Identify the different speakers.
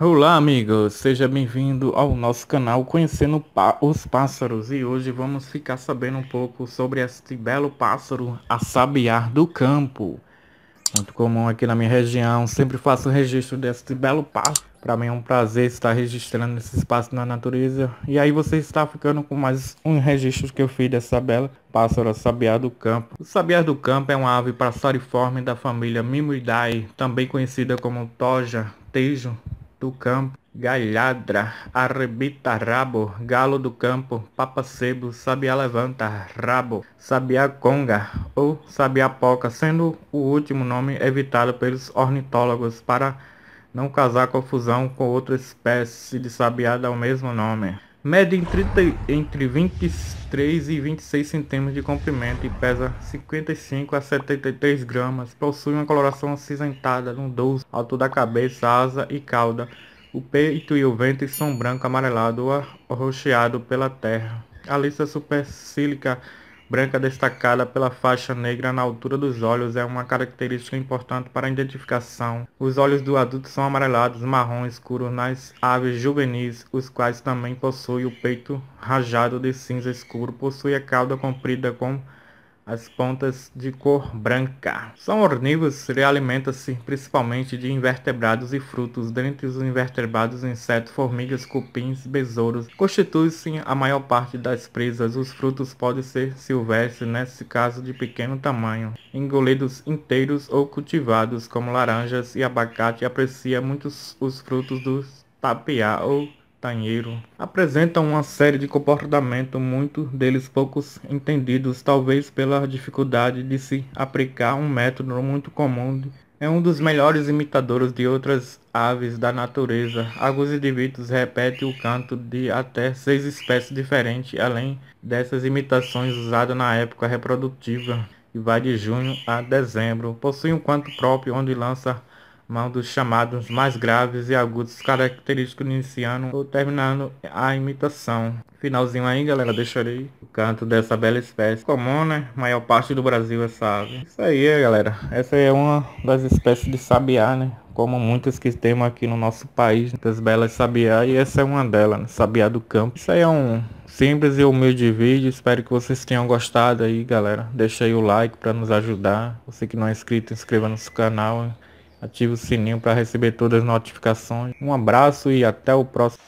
Speaker 1: Olá, amigos, Seja bem-vindo ao nosso canal Conhecendo pa os Pássaros e hoje vamos ficar sabendo um pouco sobre este belo pássaro, a sabiar do campo. Muito comum aqui na minha região, sempre faço registro deste belo pássaro. Para mim é um prazer estar registrando esse espaço na natureza. E aí você está ficando com mais um registro que eu fiz dessa bela pássaro sabiá do campo. O sabiá do campo é uma ave passariforme da família Mimuidae, também conhecida como toja, tejo do campo, galhadra, arrebita rabo, galo do campo, papa-sebo, sabiá levanta rabo, sabiá conga ou sabiá poca, sendo o último nome evitado pelos ornitólogos para não causar confusão com outra espécie de sabiá do mesmo nome. Mede entre entre 23 e 26 centímetros de comprimento e pesa 55 a 73 gramas. Possui uma coloração acinzentada no dorso, alto da cabeça, asa e cauda. O peito e o ventre são branco amarelado ou arroxeado pela terra. A lista supercílica branca destacada pela faixa negra na altura dos olhos é uma característica importante para a identificação. Os olhos do adulto são amarelados, marrom escuro nas aves juvenis, os quais também possuem o peito rajado de cinza escuro, possui a cauda comprida com as pontas de cor branca. São ornívoros e alimentam-se principalmente de invertebrados e frutos. Dentre os invertebrados, insetos, formigas, cupins, besouros constituem-se a maior parte das presas. Os frutos podem ser silvestres, nesse caso de pequeno tamanho, engolidos inteiros ou cultivados, como laranjas e abacate. Aprecia muitos os frutos dos tapiá ou Castanheiro apresentam uma série de comportamentos, muitos deles poucos entendidos, talvez pela dificuldade de se aplicar um método muito comum. É um dos melhores imitadores de outras aves da natureza. Alguns indivíduos repetem o canto de até seis espécies diferentes, além dessas imitações usadas na época reprodutiva, que vai de junho a dezembro. Possui um canto próprio onde lança mas um dos chamados mais graves e agudos característicos iniciando ou terminando a imitação. Finalzinho aí, galera, deixarei o canto dessa bela espécie. Comum, né? Maior parte do Brasil é ave. Isso aí, é, galera. Essa é uma das espécies de sabiá, né? como muitas que temos aqui no nosso país, muitas belas sabiá, e essa é uma delas, né? sabiá do campo. Isso aí é um simples e humilde vídeo, espero que vocês tenham gostado aí, galera. Deixa aí o like para nos ajudar. Você que não é inscrito, inscreva no nosso canal ative o sininho para receber todas as notificações. Um abraço e até o próximo.